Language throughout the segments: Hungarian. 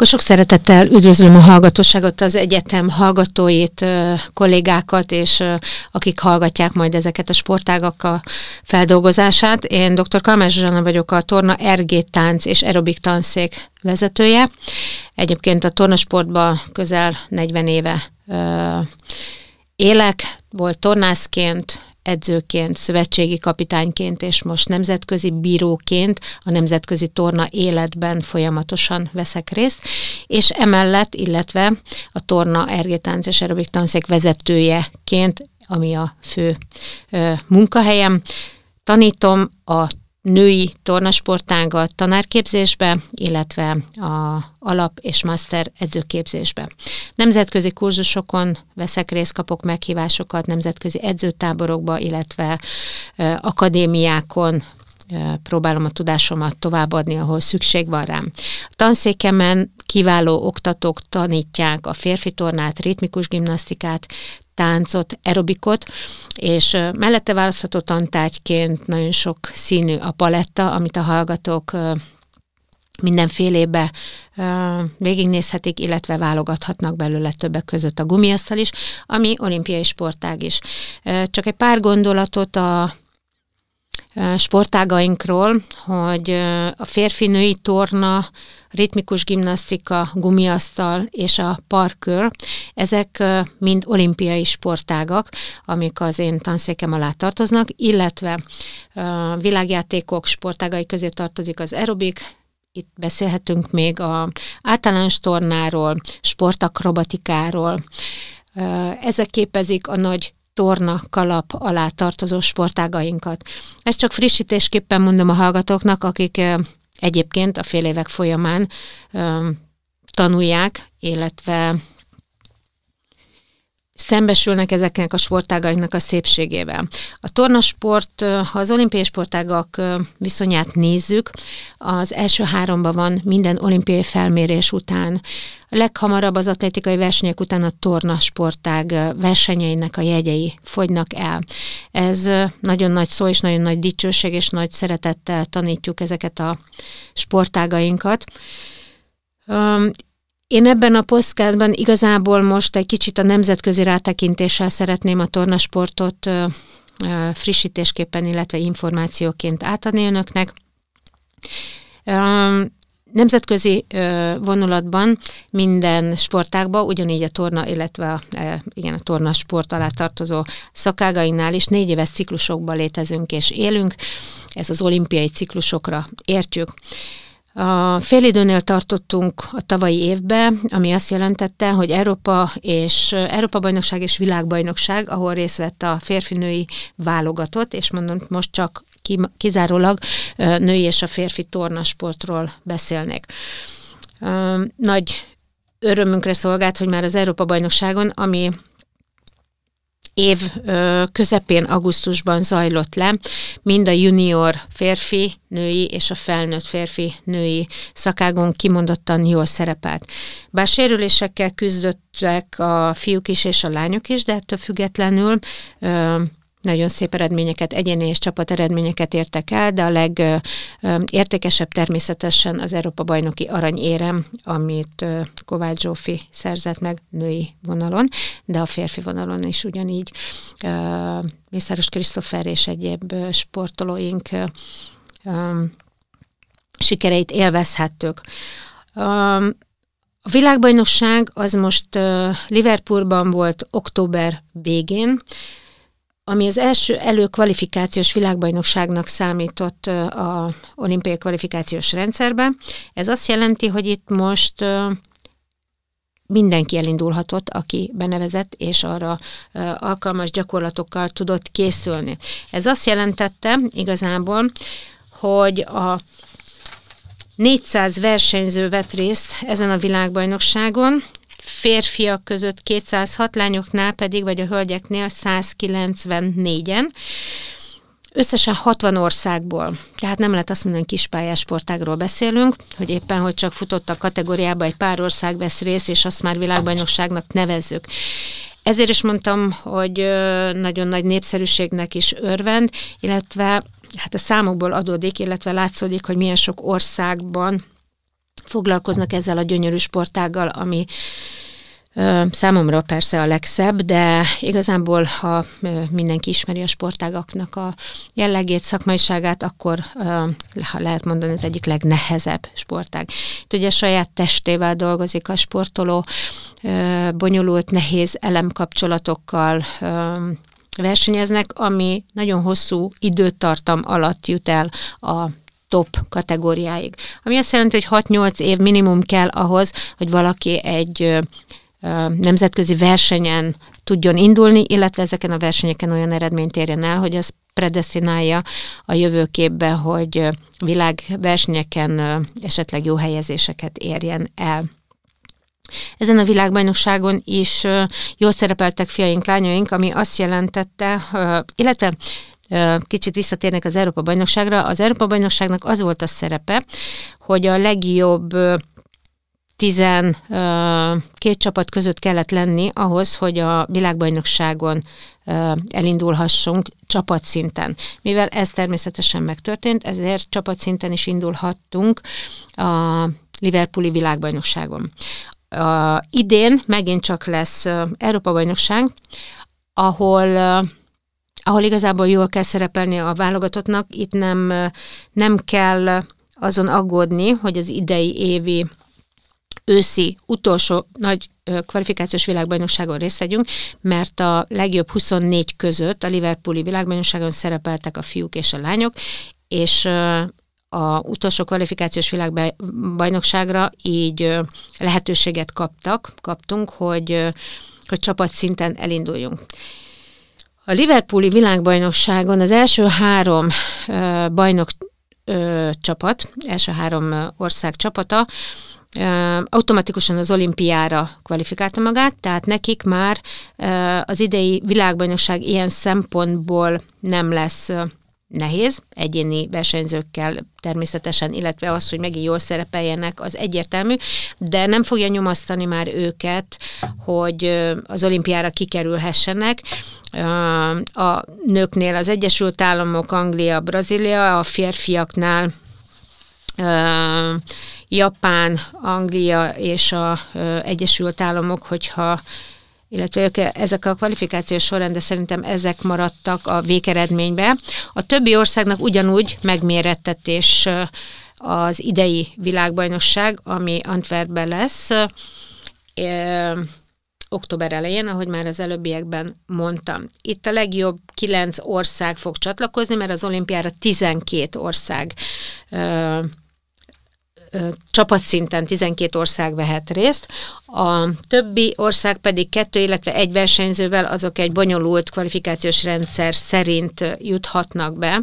Akkor sok szeretettel üdvözlöm a hallgatóságot, az egyetem hallgatóit, kollégákat, és akik hallgatják majd ezeket a sportágak a feldolgozását. Én dr. Kalmás Zsuzsanna vagyok, a Torna RG Tánc és Aerobik Tanszék vezetője. Egyébként a tornasportban közel 40 éve élek, volt tornászként, edzőként, szövetségi kapitányként és most nemzetközi bíróként a nemzetközi torna életben folyamatosan veszek részt, és emellett, illetve a torna ergetánc és aerobik tanszék vezetőjeként, ami a fő ö, munkahelyem, tanítom a női tornasportágat tanárképzésbe, illetve a alap és master edzőképzésbe. Nemzetközi kurzusokon veszek részt, kapok meghívásokat nemzetközi edzőtáborokba, illetve akadémiákon próbálom a tudásomat továbbadni, ahol szükség van rám. A tanszékemen kiváló oktatók tanítják a férfi tornát, ritmikus gimnasztikát, táncot, aerobikot, és mellette választható tantárgyként nagyon sok színű a paletta, amit a hallgatók mindenfélébe végignézhetik, illetve válogathatnak belőle többek között a gumiasztal is, ami olimpiai sportág is. Csak egy pár gondolatot a sportágainkról, hogy a férfi-női torna, ritmikus gimnasztika, gumiasztal és a parkör, ezek mind olimpiai sportágak, amik az én tanszékem alá tartoznak, illetve világjátékok sportágai közé tartozik az aerobik, itt beszélhetünk még a általános tornáról, sportakrobatikáról. Ezek képezik a nagy torna kalap alá tartozó sportágainkat. Ezt csak frissítésképpen mondom a hallgatóknak, akik egyébként a fél évek folyamán tanulják, illetve szembesülnek ezeknek a sportágainak a szépségével. A tornasport, ha az olimpiai sportágak viszonyát nézzük, az első háromban van minden olimpiai felmérés után. A leghamarabb az atlétikai versenyek után a tornasportág versenyeinek a jegyei fogynak el. Ez nagyon nagy szó és nagyon nagy dicsőség, és nagy szeretettel tanítjuk ezeket a sportágainkat. Én ebben a posztkádban igazából most egy kicsit a nemzetközi rátekintéssel szeretném a tornasportot frissítésképpen, illetve információként átadni önöknek. Nemzetközi vonulatban minden sportágban, ugyanígy a torna, illetve a, igen, a torna sport alá tartozó szakágainál is négy éves ciklusokban létezünk és élünk. Ez az olimpiai ciklusokra értjük. A időnél tartottunk a tavalyi évben, ami azt jelentette, hogy Európa és Európa bajnokság és világbajnokság, ahol részt vett a férfinői válogatott, és mondom, most csak kizárólag női és a férfi tornasportról beszélnek. Nagy örömünkre szolgált, hogy már az Európa bajnokságon, ami év közepén, augusztusban zajlott le, mind a junior férfi, női és a felnőtt férfi, női szakágon kimondottan jól szerepelt. Bár sérülésekkel küzdöttek a fiúk is és a lányok is, de ettől függetlenül nagyon szép eredményeket, egyéni és csapat eredményeket értek el, de a legértékesebb természetesen az Európa bajnoki aranyérem, amit Kovács Zsófi szerzett meg női vonalon, de a férfi vonalon is ugyanígy Mészáros Krisztófer és egyéb sportolóink sikereit élvezhettük. A világbajnokság az most Liverpoolban volt október végén, ami az első előkvalifikációs világbajnokságnak számított a olimpiai kvalifikációs rendszerben, Ez azt jelenti, hogy itt most mindenki elindulhatott, aki benevezett, és arra alkalmas gyakorlatokkal tudott készülni. Ez azt jelentette igazából, hogy a 400 versenyző vett részt ezen a világbajnokságon, férfiak között 206, lányoknál pedig, vagy a hölgyeknél 194-en összesen 60 országból, tehát nem lehet azt mondani, hogy kispályás sportágról beszélünk, hogy éppen, hogy csak futott a kategóriába egy pár ország vesz részt, és azt már világbajnokságnak nevezzük. Ezért is mondtam, hogy nagyon nagy népszerűségnek is örvend, illetve hát a számokból adódik, illetve látszódik, hogy milyen sok országban foglalkoznak ezzel a gyönyörű sportággal, ami Számomra persze a legszebb, de igazából, ha mindenki ismeri a sportágaknak a jellegét, szakmaiságát, akkor ha lehet mondani, az egyik legnehezebb sportág. Itt ugye saját testével dolgozik a sportoló, bonyolult, nehéz elemkapcsolatokkal versenyeznek, ami nagyon hosszú időtartam alatt jut el a top kategóriáig. Ami azt jelenti, hogy 6-8 év minimum kell ahhoz, hogy valaki egy nemzetközi versenyen tudjon indulni, illetve ezeken a versenyeken olyan eredményt érjen el, hogy az predestinálja a jövőképbe, hogy világversenyeken esetleg jó helyezéseket érjen el. Ezen a világbajnokságon is jól szerepeltek fiaink, lányaink, ami azt jelentette, illetve kicsit visszatérnek az Európa-bajnokságra, az Európa-bajnokságnak az volt a szerepe, hogy a legjobb 12 csapat között kellett lenni ahhoz, hogy a világbajnokságon elindulhassunk csapatszinten. Mivel ez természetesen megtörtént, ezért csapatszinten is indulhattunk a Liverpooli világbajnokságon. A idén megint csak lesz Európa-bajnokság, ahol ahol igazából jól kell szerepelni a válogatottnak, itt nem, nem kell azon aggódni, hogy az idei évi őszi utolsó nagy kvalifikációs világbajnokságon részt vegyünk, mert a legjobb 24 között a Liverpooli világbajnokságon szerepeltek a fiúk és a lányok, és a utolsó kvalifikációs világbajnokságra így lehetőséget kaptak, kaptunk, hogy, hogy csapatszinten elinduljunk. A Liverpooli világbajnokságon az első három bajnok csapat, első három ország csapata automatikusan az olimpiára kvalifikálta magát, tehát nekik már az idei világbajnokság ilyen szempontból nem lesz nehéz egyéni versenyzőkkel természetesen, illetve az, hogy megint jól szerepeljenek, az egyértelmű, de nem fogja nyomasztani már őket, hogy az olimpiára kikerülhessenek. A nőknél az Egyesült Államok, Anglia, Brazília, a férfiaknál Japán, Anglia és az Egyesült Államok, hogyha illetve ők ezek a kvalifikációs során, de szerintem ezek maradtak a végeredménybe. A többi országnak ugyanúgy megmérettetés az idei világbajnokság, ami Antwerpben lesz október elején, ahogy már az előbbiekben mondtam. Itt a legjobb kilenc ország fog csatlakozni, mert az olimpiára 12 ország ö, csapatszinten 12 ország vehet részt, a többi ország pedig kettő, illetve egy versenyzővel azok egy bonyolult kvalifikációs rendszer szerint juthatnak be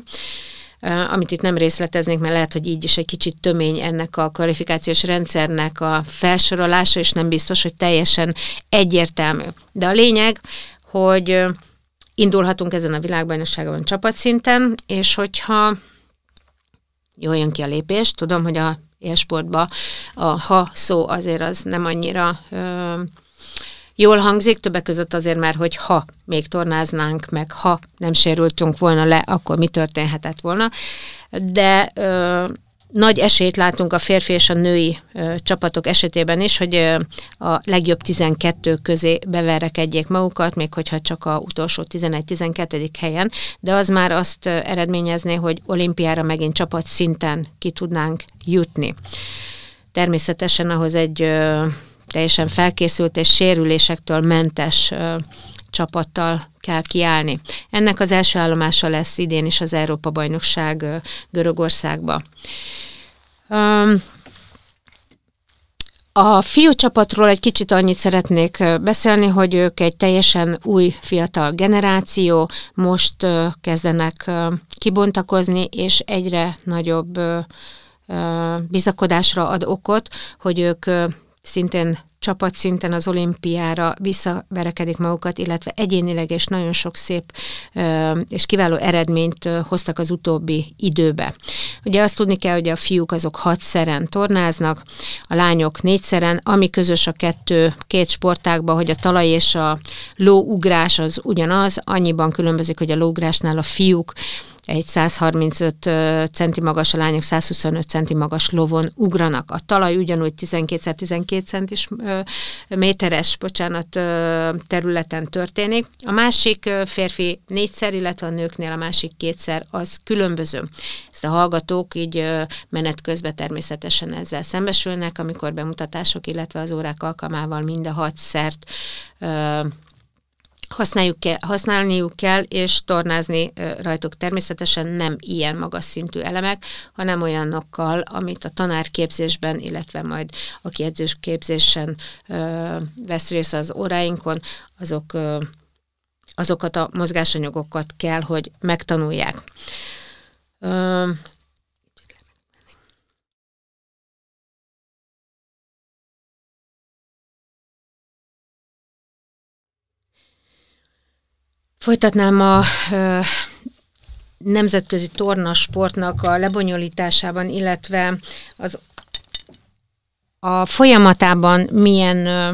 amit itt nem részleteznék, mert lehet, hogy így is egy kicsit tömény ennek a kvalifikációs rendszernek a felsorolása, és nem biztos, hogy teljesen egyértelmű. De a lényeg, hogy indulhatunk ezen a világbajnokságon csapatszinten, és hogyha jól jön ki a lépés, tudom, hogy a élsportba a ha szó azért az nem annyira ö, jól hangzik, többek között azért már, hogy ha még tornáznánk, meg ha nem sérültünk volna le, akkor mi történhetett volna. De ö, nagy esélyt látunk a férfi és a női ö, csapatok esetében is, hogy ö, a legjobb 12 közé beverekedjék magukat, még hogyha csak a utolsó 11-12. helyen, de az már azt eredményezné, hogy olimpiára megint csapat szinten ki tudnánk jutni. Természetesen ahhoz egy ö, teljesen felkészült és sérülésektől mentes csapattal kell kiállni. Ennek az első állomása lesz idén is az Európa-bajnokság Görögországba. Um, a fiú csapatról egy kicsit annyit szeretnék beszélni, hogy ők egy teljesen új fiatal generáció, most kezdenek kibontakozni, és egyre nagyobb bizakodásra ad okot, hogy ők szintén csapatszinten az olimpiára visszaverekedik magukat, illetve egyénileg és nagyon sok szép és kiváló eredményt hoztak az utóbbi időbe. Ugye azt tudni kell, hogy a fiúk azok hatszeren tornáznak, a lányok négyszeren, ami közös a kettő két sportákban, hogy a talaj és a lóugrás az ugyanaz, annyiban különbözik, hogy a lóugrásnál a fiúk egy 135 centi magas, a lányok 125 centi magas lovon ugranak. A talaj ugyanúgy 12 12 centis méteres, bocsánat, területen történik. A másik férfi négyszer, illetve a nőknél a másik kétszer az különböző. Ezt a hallgatók így menet közben természetesen ezzel szembesülnek, amikor bemutatások, illetve az órák alkalmával mind a hat szert használjuk kell, használniuk kell, és tornázni rajtuk természetesen nem ilyen magas szintű elemek, hanem olyanokkal, amit a tanárképzésben, illetve majd a képzésképzésen vesz részt az óráinkon, azok, ö, azokat a mozgásanyagokat kell, hogy megtanulják. Folytatnám a ö, nemzetközi tornasportnak a lebonyolításában, illetve az a folyamatában milyen ö,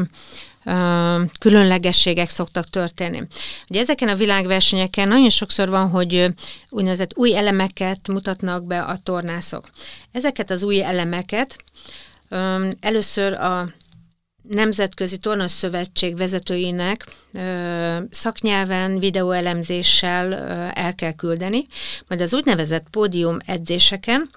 ö, különlegességek szoktak történni. Ugye ezeken a világversenyeken nagyon sokszor van, hogy úgynevezett új elemeket mutatnak be a tornászok. Ezeket az új elemeket ö, először a Nemzetközi Tornasz Szövetség vezetőinek ö, szaknyelven, videóelemzéssel ö, el kell küldeni, majd az úgynevezett pódium edzéseken,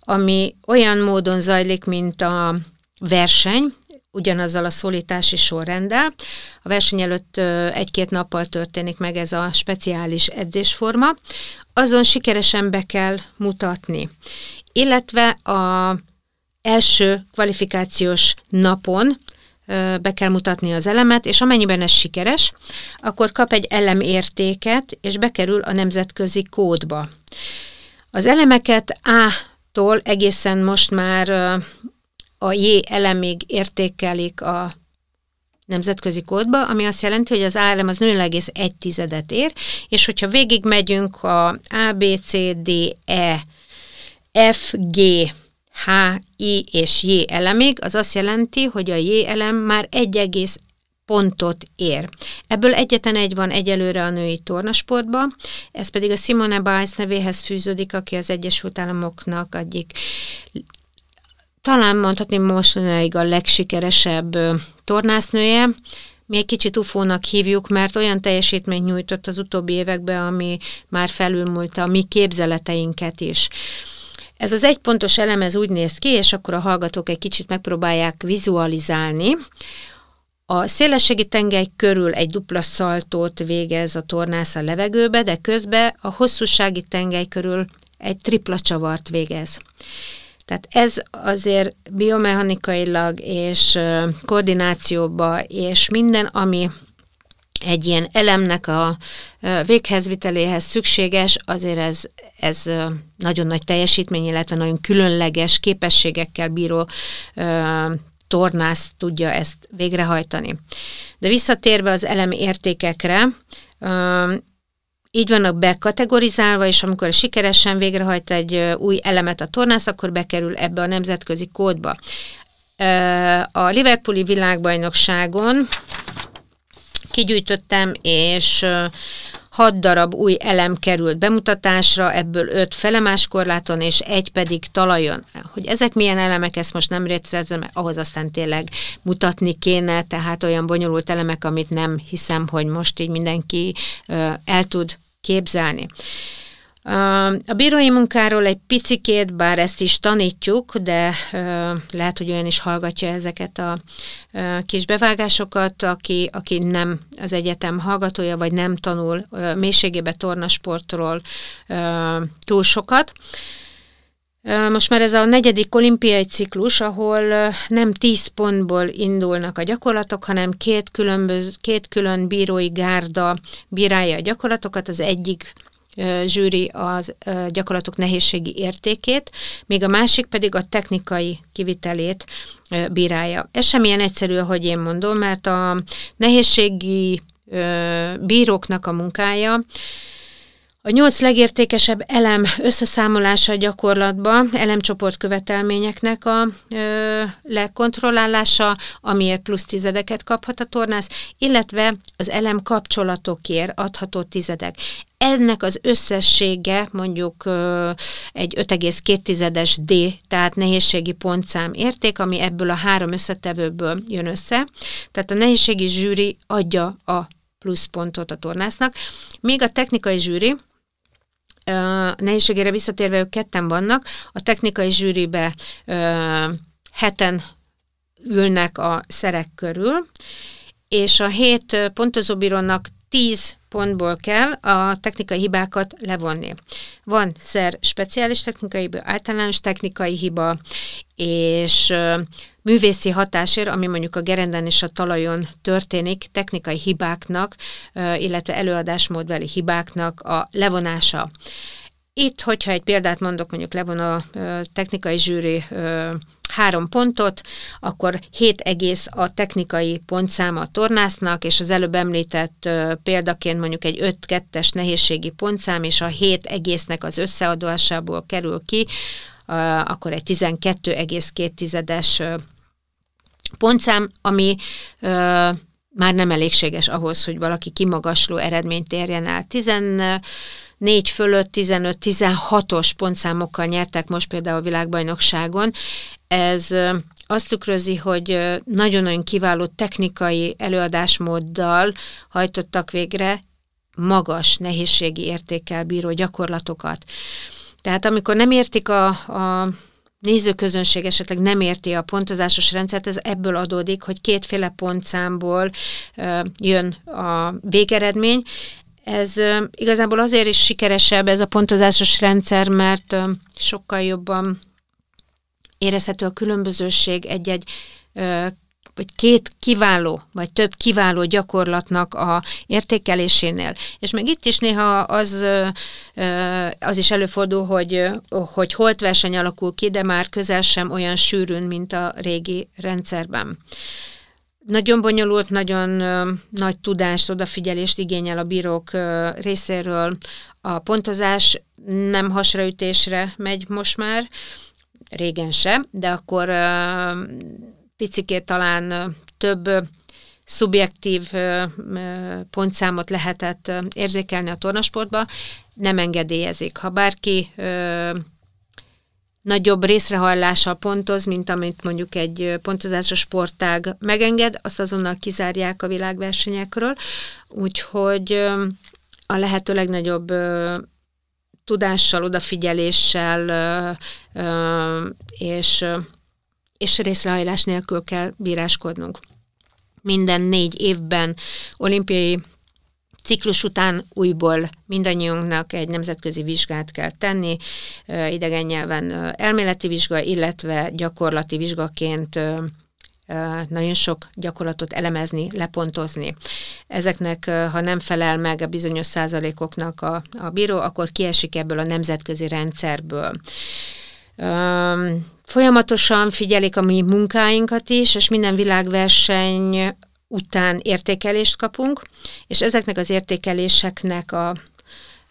ami olyan módon zajlik, mint a verseny, ugyanazzal a szólítási sorrenddel. A verseny előtt egy-két nappal történik meg ez a speciális edzésforma. Azon sikeresen be kell mutatni. Illetve a első kvalifikációs napon be kell mutatni az elemet, és amennyiben ez sikeres, akkor kap egy elemértéket, és bekerül a nemzetközi kódba. Az elemeket A-tól egészen most már a J elemig értékelik a nemzetközi kódba, ami azt jelenti, hogy az A elem az 0,1 tizedet ér, és hogyha végigmegyünk a A, B, C, D, E, F, G H, I és J elemig, az azt jelenti, hogy a J elem már egész pontot ér. Ebből egyetlen egy van egyelőre a női tornasportban, ez pedig a Simone Biles nevéhez fűződik, aki az Egyesült Államoknak egyik talán mondhatni mostanáig a legsikeresebb tornásznője, mi egy kicsit ufónak hívjuk, mert olyan teljesítményt nyújtott az utóbbi években, ami már felülmúlta a mi képzeleteinket is. Ez az egy pontos elem, ez úgy néz ki, és akkor a hallgatók egy kicsit megpróbálják vizualizálni. A szélességi tengely körül egy dupla szaltót végez a tornász a levegőbe, de közben a hosszúsági tengely körül egy tripla csavart végez. Tehát ez azért biomechanikailag és koordinációba és minden, ami egy ilyen elemnek a véghezviteléhez szükséges, azért ez, ez nagyon nagy teljesítmény, illetve nagyon különleges képességekkel bíró tornász tudja ezt végrehajtani. De visszatérve az elem értékekre, így vannak bekategorizálva, és amikor sikeresen végrehajt egy új elemet a tornász, akkor bekerül ebbe a nemzetközi kódba. A Liverpooli világbajnokságon kigyűjtöttem, és hat darab új elem került bemutatásra, ebből öt felemás korláton és egy pedig talajon. Hogy ezek milyen elemek, ezt most nem részletezem, mert ahhoz aztán tényleg mutatni kéne, tehát olyan bonyolult elemek, amit nem hiszem, hogy most így mindenki el tud képzelni. A bírói munkáról egy picikét, bár ezt is tanítjuk, de lehet, hogy olyan is hallgatja ezeket a kis bevágásokat, aki, aki nem az egyetem hallgatója, vagy nem tanul mélységébe tornasportról túl sokat. Most már ez a negyedik olimpiai ciklus, ahol nem tíz pontból indulnak a gyakorlatok, hanem két, különböző, két külön bírói gárda bírálja a gyakorlatokat. Az egyik zsűri az gyakorlatok nehézségi értékét, még a másik pedig a technikai kivitelét bírálja. Ez sem ilyen egyszerű, ahogy én mondom, mert a nehézségi bíróknak a munkája a nyolc legértékesebb elem összeszámolása a gyakorlatban elemcsoport követelményeknek a ö, lekontrollálása, amiért plusz tizedeket kaphat a tornász, illetve az elem kapcsolatokért adható tizedek. Ennek az összessége mondjuk ö, egy 5,2-es D, tehát nehézségi pontszám érték, ami ebből a három összetevőből jön össze. Tehát a nehézségi zsűri adja a pluszpontot a tornásznak, még a technikai zsűri nehézségére visszatérve ők ketten vannak, a technikai zsűribe heten ülnek a szerek körül, és a hét pontozóbírónak 10 pontból kell a technikai hibákat levonni. Van szer speciális technikai, hiba, általános technikai hiba, és művészi hatásért, ami mondjuk a gerenden és a talajon történik, technikai hibáknak, illetve előadásmódbeli hibáknak a levonása. Itt, hogyha egy példát mondok, mondjuk levon a technikai zsűri három pontot, akkor 7 egész a technikai pontszáma a tornásznak, és az előbb említett példaként mondjuk egy 5-2-es nehézségi pontszám, és a 7 egésznek az összeadásából kerül ki, akkor egy 12,2-es pontszám, ami már nem elégséges ahhoz, hogy valaki kimagasló eredményt érjen el. 10 4 fölött 15-16-os pontszámokkal nyertek most például a világbajnokságon. Ez azt tükrözi, hogy nagyon-nagyon kiváló technikai előadásmóddal hajtottak végre magas nehézségi értékkel bíró gyakorlatokat. Tehát amikor nem értik a, a nézőközönség esetleg nem érti a pontozásos rendszert, ez ebből adódik, hogy kétféle pontszámból ö, jön a végeredmény. Ez igazából azért is sikeresebb ez a pontozásos rendszer, mert sokkal jobban érezhető a különbözőség egy-egy vagy két kiváló, vagy több kiváló gyakorlatnak a értékelésénél. És meg itt is néha az, az is előfordul, hogy, hogy holt verseny alakul ki, de már közel sem olyan sűrűn, mint a régi rendszerben. Nagyon bonyolult, nagyon ö, nagy tudás, odafigyelést igényel a bírók ö, részéről. A pontozás nem hasraütésre megy most már, régen se, de akkor ö, picikét talán több szubjektív pontszámot lehetett érzékelni a tornasportba, nem engedélyezik. Ha bárki nagyobb részrehajlással pontoz, mint amit mondjuk egy pontozásos sportág megenged, azt azonnal kizárják a világversenyekről, úgyhogy a lehető legnagyobb tudással, odafigyeléssel és, és részrehajlás nélkül kell bíráskodnunk. Minden négy évben olimpiai ciklus után újból mindannyiunknak egy nemzetközi vizsgát kell tenni, idegen nyelven elméleti vizsga, illetve gyakorlati vizsgaként nagyon sok gyakorlatot elemezni, lepontozni. Ezeknek, ha nem felel meg a bizonyos százalékoknak a, a bíró, akkor kiesik ebből a nemzetközi rendszerből. Folyamatosan figyelik a mi munkáinkat is, és minden világverseny után értékelést kapunk, és ezeknek az értékeléseknek a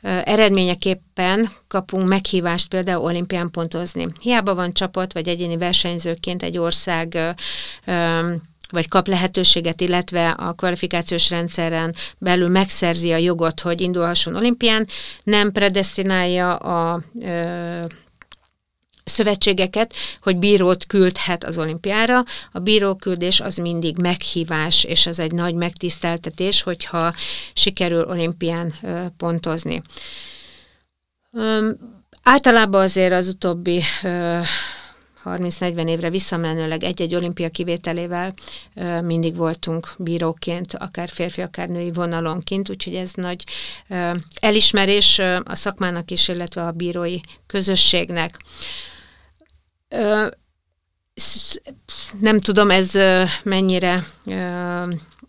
eredményeképpen kapunk meghívást például olimpián pontozni. Hiába van csapat vagy egyéni versenyzőként egy ország vagy kap lehetőséget, illetve a kvalifikációs rendszeren belül megszerzi a jogot, hogy indulhasson olimpián, nem predestinálja a szövetségeket, hogy bírót küldhet az olimpiára. A bíróküldés az mindig meghívás, és az egy nagy megtiszteltetés, hogyha sikerül olimpián pontozni. Általában azért az utóbbi 30-40 évre visszamenőleg egy-egy olimpia kivételével mindig voltunk bíróként, akár férfi, akár női vonalon kint, úgyhogy ez nagy elismerés a szakmának is, illetve a bírói közösségnek nem tudom, ez mennyire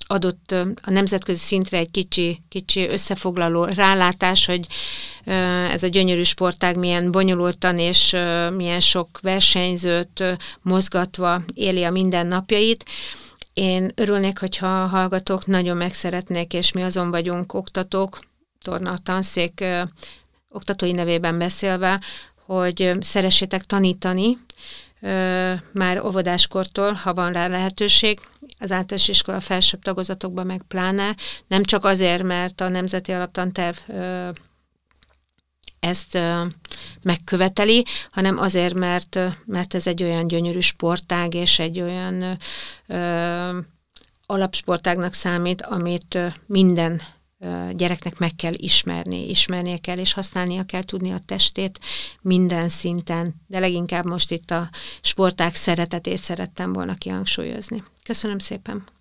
adott a nemzetközi szintre egy kicsi, kicsi összefoglaló rálátás, hogy ez a gyönyörű sportág milyen bonyolultan és milyen sok versenyzőt mozgatva éli a mindennapjait. Én örülnék, hogyha a hallgatók nagyon megszeretnék, és mi azon vagyunk oktatók, torna tanszék oktatói nevében beszélve, hogy szeressétek tanítani, már óvodáskortól, ha van rá lehetőség, az általános iskola felsőbb tagozatokban meg pláne, nem csak azért, mert a Nemzeti Alaptanterv ezt megköveteli, hanem azért, mert, mert ez egy olyan gyönyörű sportág, és egy olyan ö, alapsportágnak számít, amit minden gyereknek meg kell ismerni, ismernie kell, és használnia kell tudni a testét minden szinten, de leginkább most itt a sporták szeretetét szerettem volna kihangsúlyozni. Köszönöm szépen!